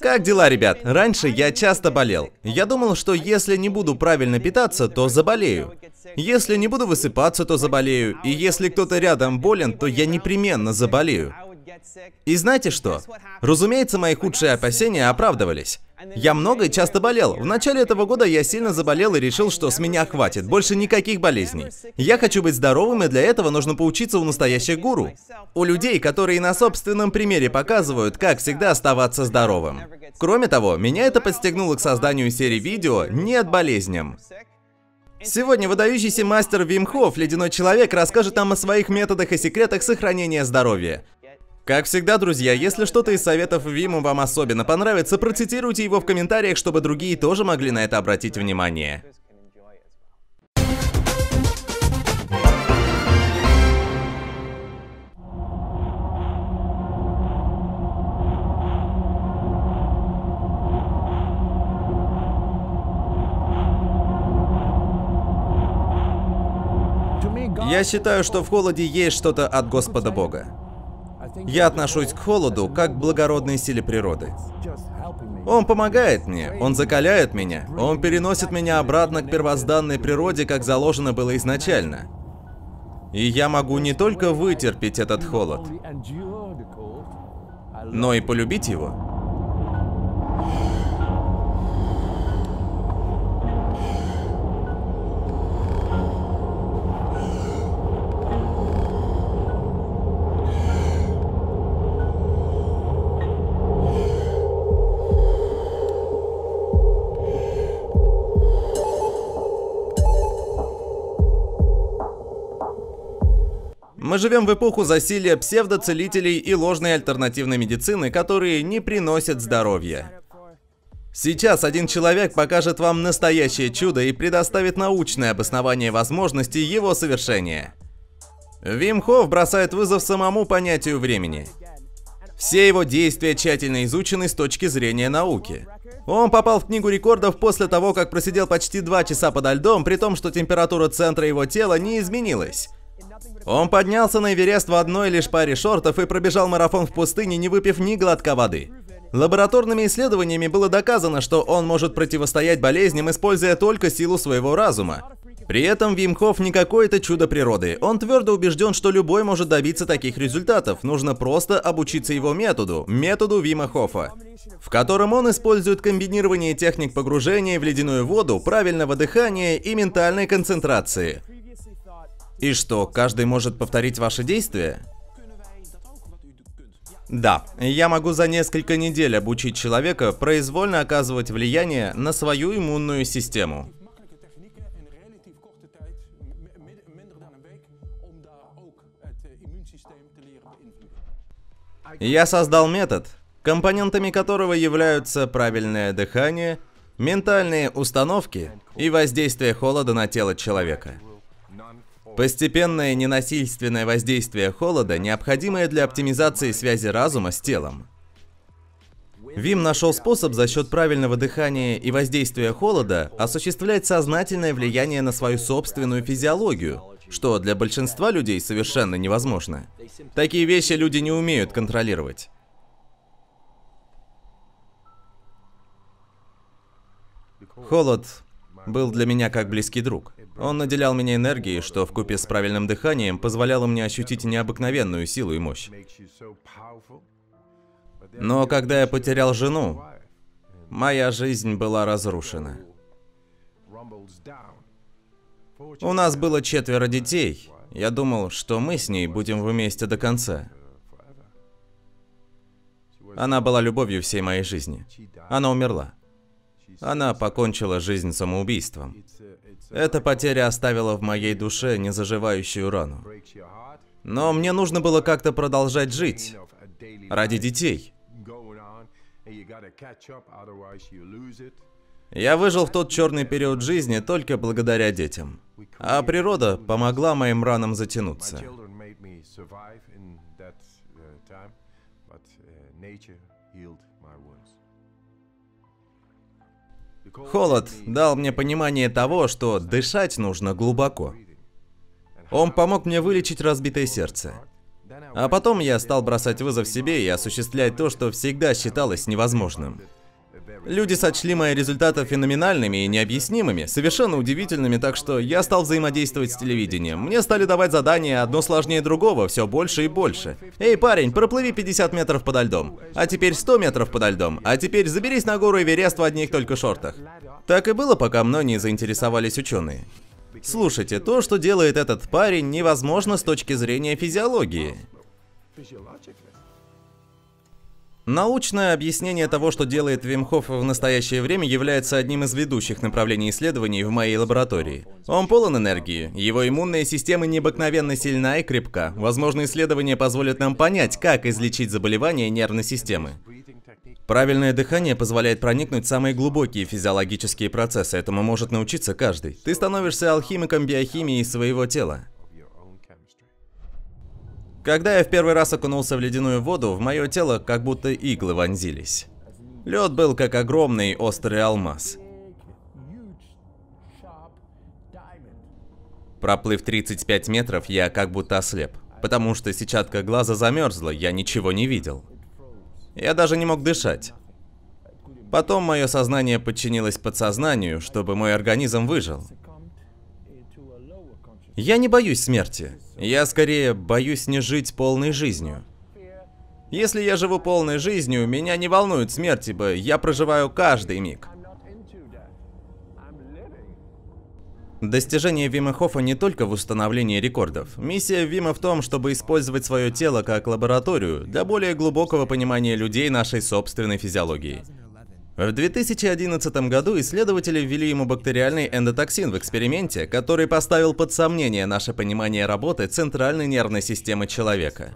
Как дела, ребят? Раньше я часто болел. Я думал, что если не буду правильно питаться, то заболею. Если не буду высыпаться, то заболею. И если кто-то рядом болен, то я непременно заболею. И знаете что? Разумеется, мои худшие опасения оправдывались. Я много и часто болел. В начале этого года я сильно заболел и решил, что с меня хватит, больше никаких болезней. Я хочу быть здоровым, и для этого нужно поучиться у настоящих гуру. У людей, которые на собственном примере показывают, как всегда оставаться здоровым. Кроме того, меня это подстегнуло к созданию серии видео «Нет болезням». Сегодня выдающийся мастер Вим Хофф, ледяной человек, расскажет нам о своих методах и секретах сохранения здоровья. Как всегда, друзья, если что-то из советов Вима вам особенно понравится, процитируйте его в комментариях, чтобы другие тоже могли на это обратить внимание. Я считаю, что в холоде есть что-то от Господа Бога. Я отношусь к холоду как к благородной силе природы. Он помогает мне, он закаляет меня, он переносит меня обратно к первозданной природе, как заложено было изначально. И я могу не только вытерпеть этот холод, но и полюбить его. живем в эпоху засилия псевдоцелителей и ложной альтернативной медицины, которые не приносят здоровья. Сейчас один человек покажет вам настоящее чудо и предоставит научное обоснование возможности его совершения. Вим Хофф бросает вызов самому понятию времени. Все его действия тщательно изучены с точки зрения науки. Он попал в Книгу рекордов после того, как просидел почти два часа подо льдом, при том, что температура центра его тела не изменилась. Он поднялся на Эверест в одной лишь паре шортов и пробежал марафон в пустыне, не выпив ни глотка воды. Лабораторными исследованиями было доказано, что он может противостоять болезням, используя только силу своего разума. При этом Вимхов не какое-то чудо природы. Он твердо убежден, что любой может добиться таких результатов. Нужно просто обучиться его методу, методу Вима Хофа, в котором он использует комбинирование техник погружения в ледяную воду, правильного дыхания и ментальной концентрации – и что, каждый может повторить ваши действия? Да, я могу за несколько недель обучить человека произвольно оказывать влияние на свою иммунную систему. Я создал метод, компонентами которого являются правильное дыхание, ментальные установки и воздействие холода на тело человека. Постепенное ненасильственное воздействие холода, необходимое для оптимизации связи разума с телом. Вим нашел способ за счет правильного дыхания и воздействия холода осуществлять сознательное влияние на свою собственную физиологию, что для большинства людей совершенно невозможно. Такие вещи люди не умеют контролировать. Холод был для меня как близкий друг. Он наделял меня энергией, что в купе с правильным дыханием позволяло мне ощутить необыкновенную силу и мощь. Но когда я потерял жену, моя жизнь была разрушена. У нас было четверо детей. Я думал, что мы с ней будем вместе до конца. Она была любовью всей моей жизни. Она умерла. Она покончила жизнь самоубийством. Эта потеря оставила в моей душе незаживающую рану. Но мне нужно было как-то продолжать жить. Ради детей. Я выжил в тот черный период жизни только благодаря детям. А природа помогла моим ранам затянуться. But nature healed my wounds. Холод дал мне понимание того, что дышать нужно глубоко. Он помог мне вылечить разбитое сердце. А потом я стал бросать вызов себе и осуществлять то, что всегда считалось невозможным. Люди сочли мои результаты феноменальными и необъяснимыми, совершенно удивительными, так что я стал взаимодействовать с телевидением. Мне стали давать задания одно сложнее другого, все больше и больше. Эй, парень, проплыви 50 метров подо льдом. А теперь 100 метров подо льдом. А теперь заберись на гору Эверест в одних только шортах. Так и было, пока мной не заинтересовались ученые. Слушайте, то, что делает этот парень, невозможно с точки зрения физиологии. Научное объяснение того, что делает Вимхоф в настоящее время, является одним из ведущих направлений исследований в моей лаборатории. Он полон энергии, его иммунная система необыкновенно сильна и крепка. Возможно, исследования позволят нам понять, как излечить заболевания нервной системы. Правильное дыхание позволяет проникнуть в самые глубокие физиологические процессы, этому может научиться каждый. Ты становишься алхимиком биохимии своего тела. Когда я в первый раз окунулся в ледяную воду, в мое тело как будто иглы вонзились. Лед был как огромный острый алмаз. Проплыв 35 метров, я как будто ослеп, потому что сетчатка глаза замерзла, я ничего не видел. Я даже не мог дышать. Потом мое сознание подчинилось подсознанию, чтобы мой организм выжил. Я не боюсь смерти. Я скорее боюсь не жить полной жизнью. Если я живу полной жизнью, меня не волнует смерть, ибо я проживаю каждый миг. Достижение Вима Хофа не только в установлении рекордов. Миссия Вима в том, чтобы использовать свое тело как лабораторию для более глубокого понимания людей нашей собственной физиологии. В 2011 году исследователи ввели ему бактериальный эндотоксин в эксперименте, который поставил под сомнение наше понимание работы центральной нервной системы человека.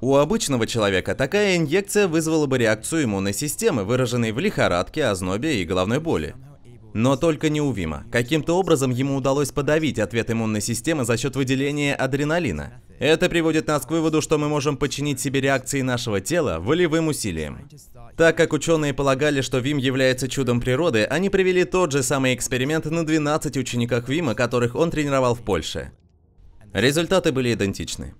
У обычного человека такая инъекция вызвала бы реакцию иммунной системы, выраженной в лихорадке, ознобе и головной боли. Но только неувимо. Каким-то образом ему удалось подавить ответ иммунной системы за счет выделения адреналина. Это приводит нас к выводу, что мы можем починить себе реакции нашего тела волевым усилием. Так как ученые полагали, что Вим является чудом природы, они провели тот же самый эксперимент на 12 учениках Вима, которых он тренировал в Польше. Результаты были идентичны.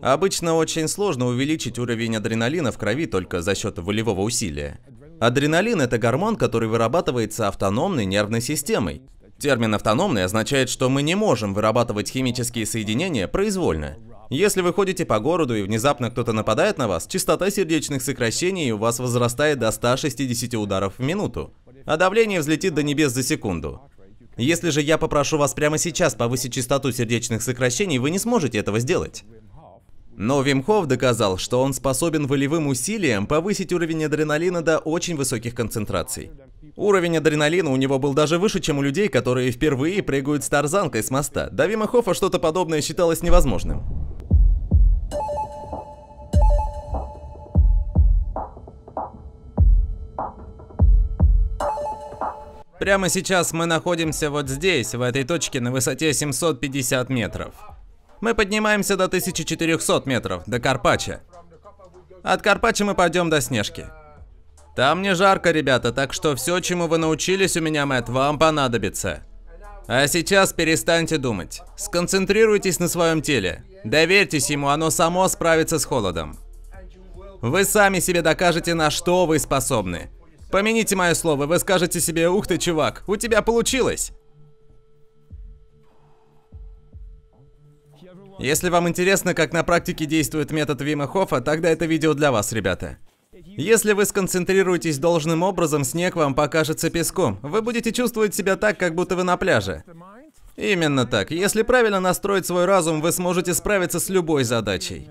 Обычно очень сложно увеличить уровень адреналина в крови только за счет волевого усилия. Адреналин – это гормон, который вырабатывается автономной нервной системой. Термин «автономный» означает, что мы не можем вырабатывать химические соединения произвольно. Если вы ходите по городу и внезапно кто-то нападает на вас, частота сердечных сокращений у вас возрастает до 160 ударов в минуту, а давление взлетит до небес за секунду. Если же я попрошу вас прямо сейчас повысить частоту сердечных сокращений, вы не сможете этого сделать. Но Вимхов доказал, что он способен волевым усилием повысить уровень адреналина до очень высоких концентраций. Уровень адреналина у него был даже выше, чем у людей, которые впервые прыгают с тарзанкой с моста. До Вима Хофа что-то подобное считалось невозможным. Прямо сейчас мы находимся вот здесь, в этой точке на высоте 750 метров. Мы поднимаемся до 1400 метров, до Карпача. От Карпача мы пойдем до Снежки. Там не жарко, ребята, так что все, чему вы научились у меня, Мэтт, вам понадобится. А сейчас перестаньте думать. Сконцентрируйтесь на своем теле. Доверьтесь ему, оно само справится с холодом. Вы сами себе докажете, на что вы способны. Помяните мое слово, вы скажете себе, ух ты, чувак, у тебя получилось. Если вам интересно, как на практике действует метод Вима Хофа, тогда это видео для вас, ребята. Если вы сконцентрируетесь должным образом, снег вам покажется песком. Вы будете чувствовать себя так, как будто вы на пляже. Именно так. Если правильно настроить свой разум, вы сможете справиться с любой задачей.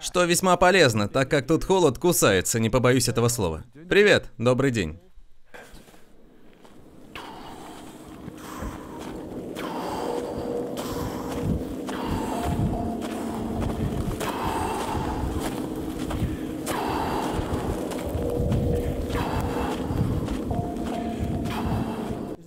Что весьма полезно, так как тут холод кусается, не побоюсь этого слова. Привет, добрый день.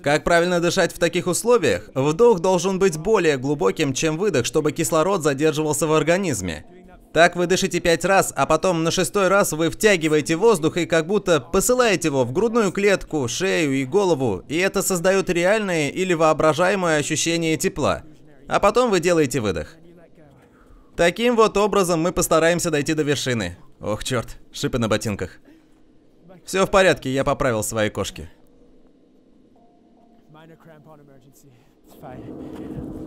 Как правильно дышать в таких условиях? Вдох должен быть более глубоким, чем выдох, чтобы кислород задерживался в организме. Так вы дышите пять раз, а потом на шестой раз вы втягиваете воздух и как будто посылаете его в грудную клетку, шею и голову, и это создает реальное или воображаемое ощущение тепла. А потом вы делаете выдох. Таким вот образом мы постараемся дойти до вершины. Ох, черт, шипы на ботинках. Все в порядке, я поправил свои кошки.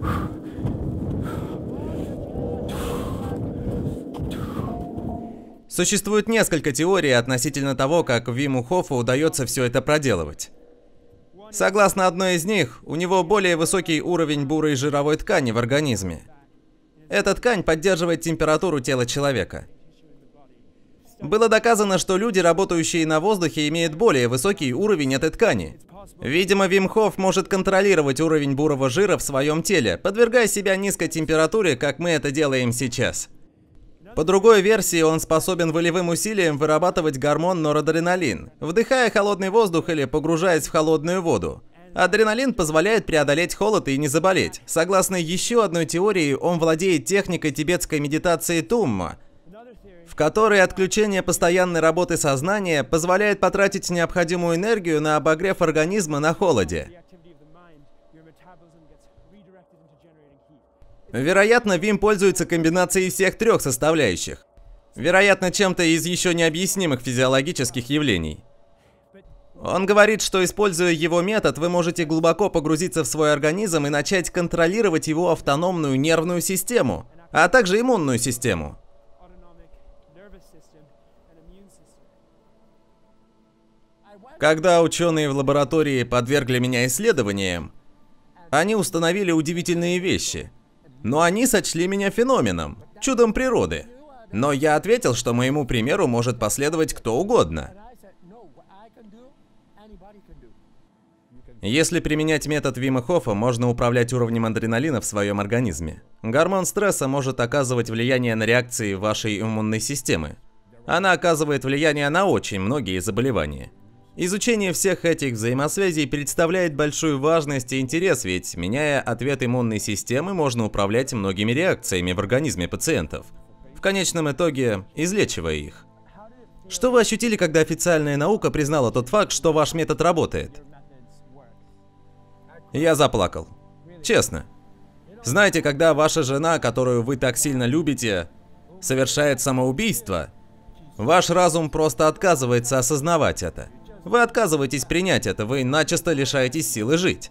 Фух. Существует несколько теорий относительно того, как Виму Хофу удается все это проделывать. Согласно одной из них, у него более высокий уровень бурой жировой ткани в организме. Эта ткань поддерживает температуру тела человека. Было доказано, что люди, работающие на воздухе, имеют более высокий уровень этой ткани. Видимо, Вим Вимхоф может контролировать уровень бурого жира в своем теле, подвергая себя низкой температуре, как мы это делаем сейчас. По другой версии, он способен волевым усилием вырабатывать гормон норадреналин, вдыхая холодный воздух или погружаясь в холодную воду. Адреналин позволяет преодолеть холод и не заболеть. Согласно еще одной теории, он владеет техникой тибетской медитации Тумма, в которой отключение постоянной работы сознания позволяет потратить необходимую энергию на обогрев организма на холоде. Вероятно, Vim пользуется комбинацией всех трех составляющих. Вероятно, чем-то из еще необъяснимых физиологических явлений. Он говорит, что используя его метод, вы можете глубоко погрузиться в свой организм и начать контролировать его автономную нервную систему, а также иммунную систему. Когда ученые в лаборатории подвергли меня исследованиям, они установили удивительные вещи но они сочли меня феноменом, чудом природы. Но я ответил, что моему примеру может последовать кто угодно. Если применять метод Вима Хофа, можно управлять уровнем адреналина в своем организме. Гормон стресса может оказывать влияние на реакции вашей иммунной системы. Она оказывает влияние на очень многие заболевания. Изучение всех этих взаимосвязей представляет большую важность и интерес, ведь меняя ответ иммунной системы, можно управлять многими реакциями в организме пациентов, в конечном итоге излечивая их. Что вы ощутили, когда официальная наука признала тот факт, что ваш метод работает? Я заплакал. Честно. Знаете, когда ваша жена, которую вы так сильно любите, совершает самоубийство, ваш разум просто отказывается осознавать это. Вы отказываетесь принять это, вы начисто лишаетесь силы жить.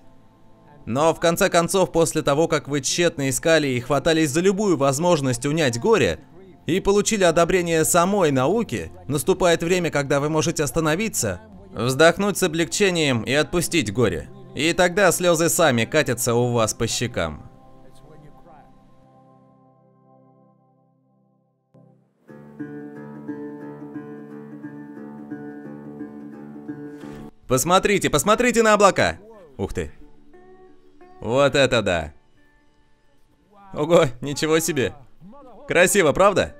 Но в конце концов, после того, как вы тщетно искали и хватались за любую возможность унять горе, и получили одобрение самой науки, наступает время, когда вы можете остановиться, вздохнуть с облегчением и отпустить горе. И тогда слезы сами катятся у вас по щекам. Посмотрите, посмотрите на облака! Ух ты. Вот это да. Ого, ничего себе. Красиво, правда?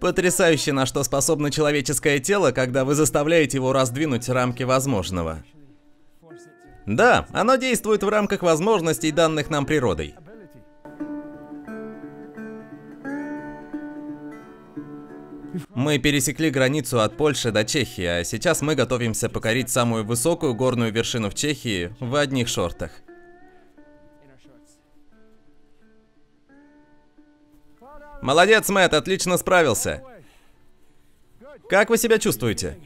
Потрясающе, на что способно человеческое тело, когда вы заставляете его раздвинуть рамки возможного. Да, оно действует в рамках возможностей, данных нам природой. Мы пересекли границу от Польши до Чехии, а сейчас мы готовимся покорить самую высокую горную вершину в Чехии в одних шортах. Молодец, Мэтт, отлично справился. Как вы себя чувствуете?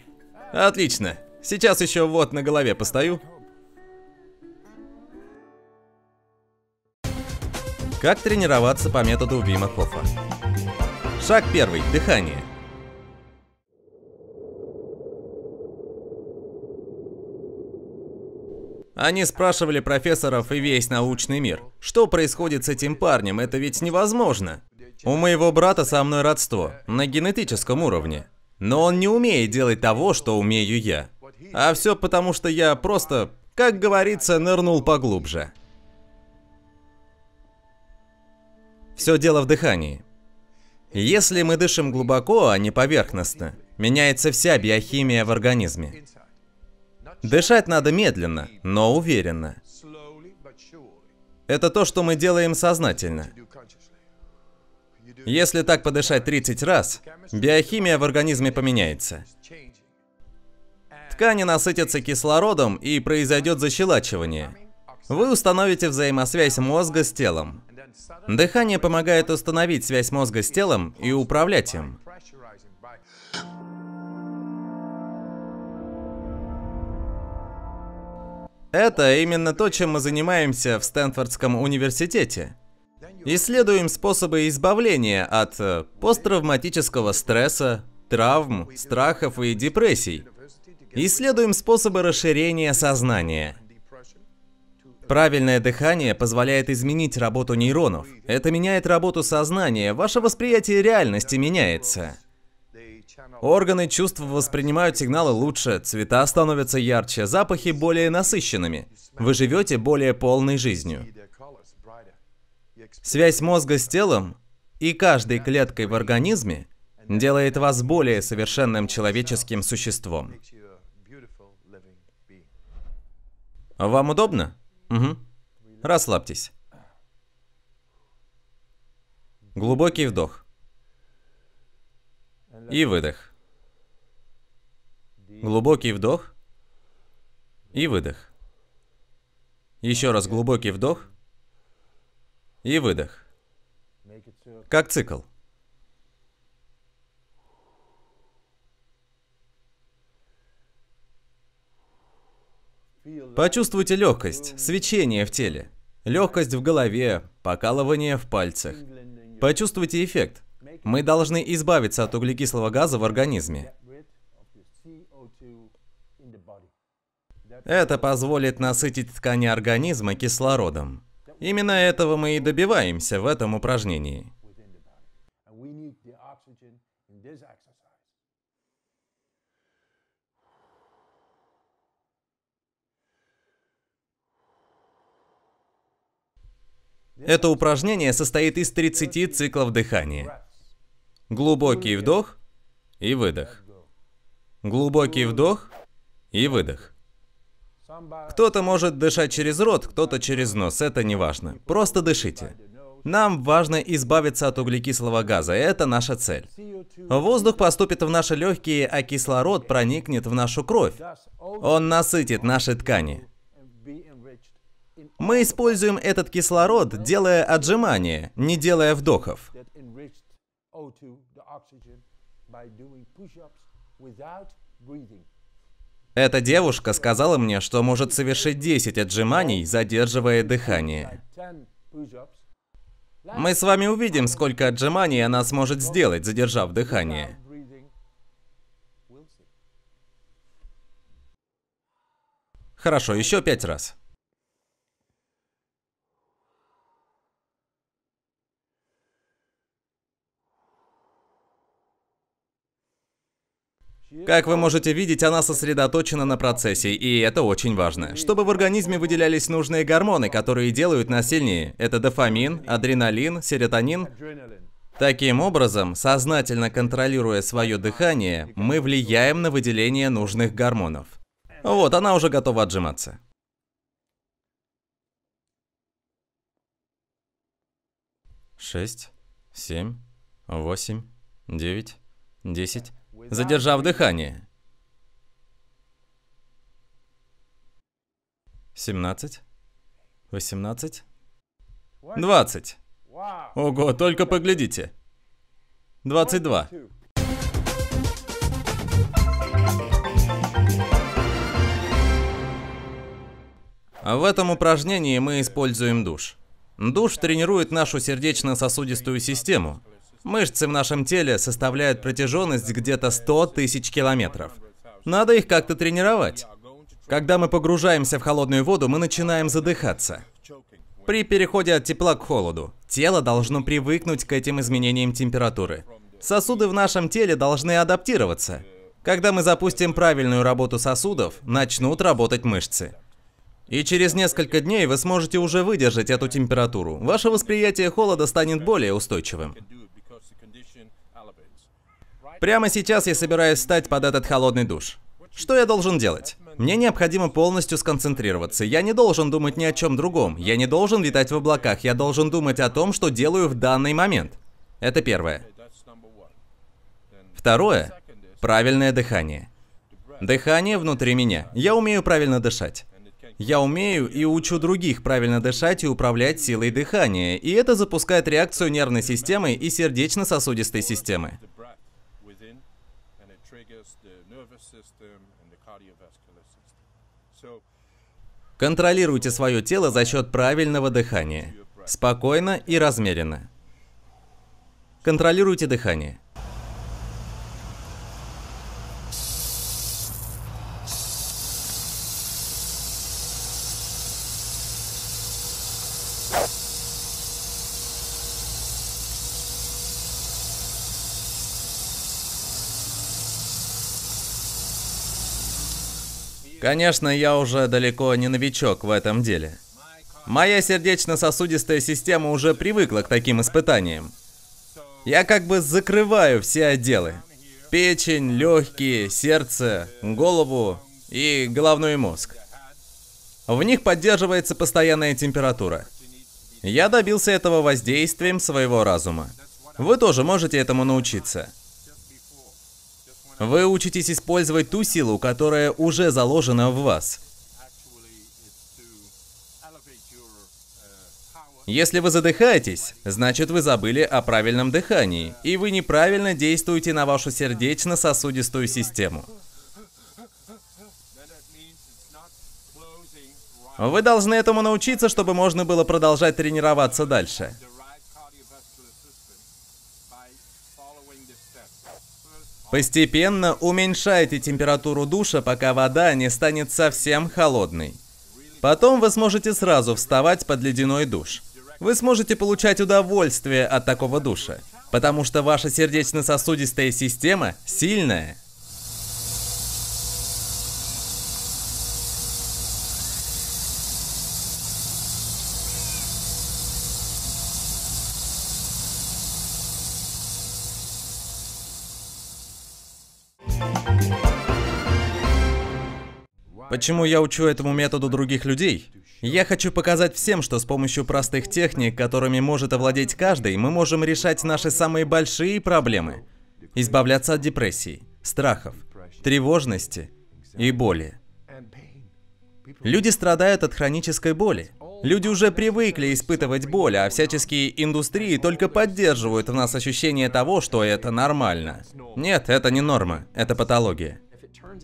Отлично. Сейчас еще вот на голове постою. Как тренироваться по методу Вима Хофа? Шаг первый. Дыхание. Они спрашивали профессоров и весь научный мир, что происходит с этим парнем, это ведь невозможно. У моего брата со мной родство, на генетическом уровне. Но он не умеет делать того, что умею я. А все потому, что я просто, как говорится, нырнул поглубже. Все дело в дыхании. Если мы дышим глубоко, а не поверхностно, меняется вся биохимия в организме. Дышать надо медленно, но уверенно. Это то, что мы делаем сознательно. Если так подышать 30 раз, биохимия в организме поменяется. Ткани насытятся кислородом и произойдет защелачивание. Вы установите взаимосвязь мозга с телом. Дыхание помогает установить связь мозга с телом и управлять им. Это именно то, чем мы занимаемся в Стэнфордском университете. Исследуем способы избавления от э, посттравматического стресса, травм, страхов и депрессий. Исследуем способы расширения сознания. Правильное дыхание позволяет изменить работу нейронов. Это меняет работу сознания, ваше восприятие реальности меняется. Органы чувств воспринимают сигналы лучше, цвета становятся ярче, запахи более насыщенными. Вы живете более полной жизнью. Связь мозга с телом и каждой клеткой в организме делает вас более совершенным человеческим существом. Вам удобно? Угу. Расслабьтесь. Глубокий вдох и выдох. Глубокий вдох и выдох. Еще раз глубокий вдох и выдох. Как цикл. Почувствуйте легкость, свечение в теле, легкость в голове, покалывание в пальцах. Почувствуйте эффект, мы должны избавиться от углекислого газа в организме. Это позволит насытить ткани организма кислородом. Именно этого мы и добиваемся в этом упражнении. Это упражнение состоит из 30 циклов дыхания. Глубокий вдох и выдох. Глубокий вдох и выдох. Кто-то может дышать через рот, кто-то через нос, это не важно. Просто дышите. Нам важно избавиться от углекислого газа, это наша цель. Воздух поступит в наши легкие, а кислород проникнет в нашу кровь. Он насытит наши ткани. Мы используем этот кислород, делая отжимания, не делая вдохов. Эта девушка сказала мне, что может совершить 10 отжиманий, задерживая дыхание. Мы с вами увидим, сколько отжиманий она сможет сделать, задержав дыхание. Хорошо, еще пять раз. Как вы можете видеть, она сосредоточена на процессе, и это очень важно. Чтобы в организме выделялись нужные гормоны, которые делают нас сильнее. Это дофамин, адреналин, серотонин. Таким образом, сознательно контролируя свое дыхание, мы влияем на выделение нужных гормонов. Вот, она уже готова отжиматься. Шесть, семь, восемь, девять, десять задержав дыхание. 17, 18, 20. Ого, только поглядите. 22. А в этом упражнении мы используем душ. Душ тренирует нашу сердечно-сосудистую систему, Мышцы в нашем теле составляют протяженность где-то 100 тысяч километров. Надо их как-то тренировать. Когда мы погружаемся в холодную воду, мы начинаем задыхаться. При переходе от тепла к холоду, тело должно привыкнуть к этим изменениям температуры. Сосуды в нашем теле должны адаптироваться. Когда мы запустим правильную работу сосудов, начнут работать мышцы. И через несколько дней вы сможете уже выдержать эту температуру. Ваше восприятие холода станет более устойчивым. Прямо сейчас я собираюсь встать под этот холодный душ. Что я должен делать? Мне необходимо полностью сконцентрироваться. Я не должен думать ни о чем другом. Я не должен витать в облаках. Я должен думать о том, что делаю в данный момент. Это первое. Второе. Правильное дыхание. Дыхание внутри меня. Я умею правильно дышать. Я умею и учу других правильно дышать и управлять силой дыхания, и это запускает реакцию нервной системы и сердечно-сосудистой системы. Контролируйте свое тело за счет правильного дыхания. Спокойно и размеренно. Контролируйте дыхание. Конечно, я уже далеко не новичок в этом деле. Моя сердечно-сосудистая система уже привыкла к таким испытаниям. Я как бы закрываю все отделы. Печень, легкие, сердце, голову и головной мозг. В них поддерживается постоянная температура. Я добился этого воздействием своего разума. Вы тоже можете этому научиться. Вы учитесь использовать ту силу, которая уже заложена в вас. Если вы задыхаетесь, значит вы забыли о правильном дыхании, и вы неправильно действуете на вашу сердечно-сосудистую систему. Вы должны этому научиться, чтобы можно было продолжать тренироваться дальше. Постепенно уменьшайте температуру душа, пока вода не станет совсем холодной. Потом вы сможете сразу вставать под ледяной душ. Вы сможете получать удовольствие от такого душа, потому что ваша сердечно-сосудистая система сильная – Почему я учу этому методу других людей? Я хочу показать всем, что с помощью простых техник, которыми может овладеть каждый, мы можем решать наши самые большие проблемы. Избавляться от депрессий, страхов, тревожности и боли. Люди страдают от хронической боли. Люди уже привыкли испытывать боль, а всяческие индустрии только поддерживают в нас ощущение того, что это нормально. Нет, это не норма, это патология.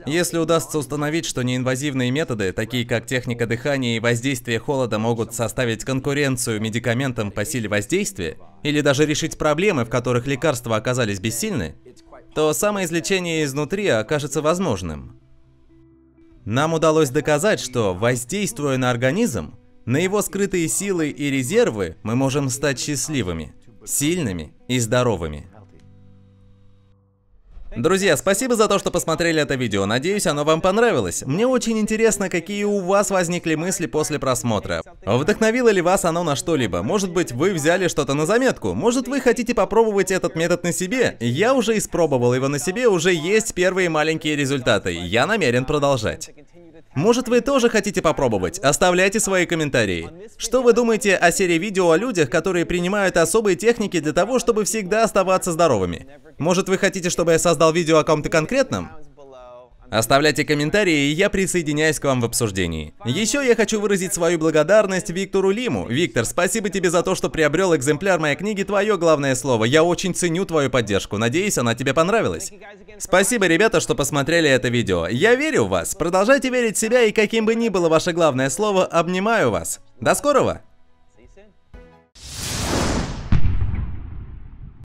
Если удастся установить, что неинвазивные методы, такие как техника дыхания и воздействие холода, могут составить конкуренцию медикаментам по силе воздействия, или даже решить проблемы, в которых лекарства оказались бессильны, то самоизлечение изнутри окажется возможным. Нам удалось доказать, что, воздействуя на организм, на его скрытые силы и резервы мы можем стать счастливыми, сильными и здоровыми. Друзья, спасибо за то, что посмотрели это видео. Надеюсь, оно вам понравилось. Мне очень интересно, какие у вас возникли мысли после просмотра. Вдохновило ли вас оно на что-либо? Может быть, вы взяли что-то на заметку? Может, вы хотите попробовать этот метод на себе? Я уже испробовал его на себе, уже есть первые маленькие результаты. Я намерен продолжать. Может вы тоже хотите попробовать? Оставляйте свои комментарии. Что вы думаете о серии видео о людях, которые принимают особые техники для того, чтобы всегда оставаться здоровыми? Может вы хотите, чтобы я создал видео о ком-то конкретном? Оставляйте комментарии, и я присоединяюсь к вам в обсуждении. Еще я хочу выразить свою благодарность Виктору Лиму. Виктор, спасибо тебе за то, что приобрел экземпляр моей книги «Твое главное слово». Я очень ценю твою поддержку. Надеюсь, она тебе понравилась. Спасибо, ребята, что посмотрели это видео. Я верю в вас. Продолжайте верить в себя, и каким бы ни было ваше главное слово, обнимаю вас. До скорого!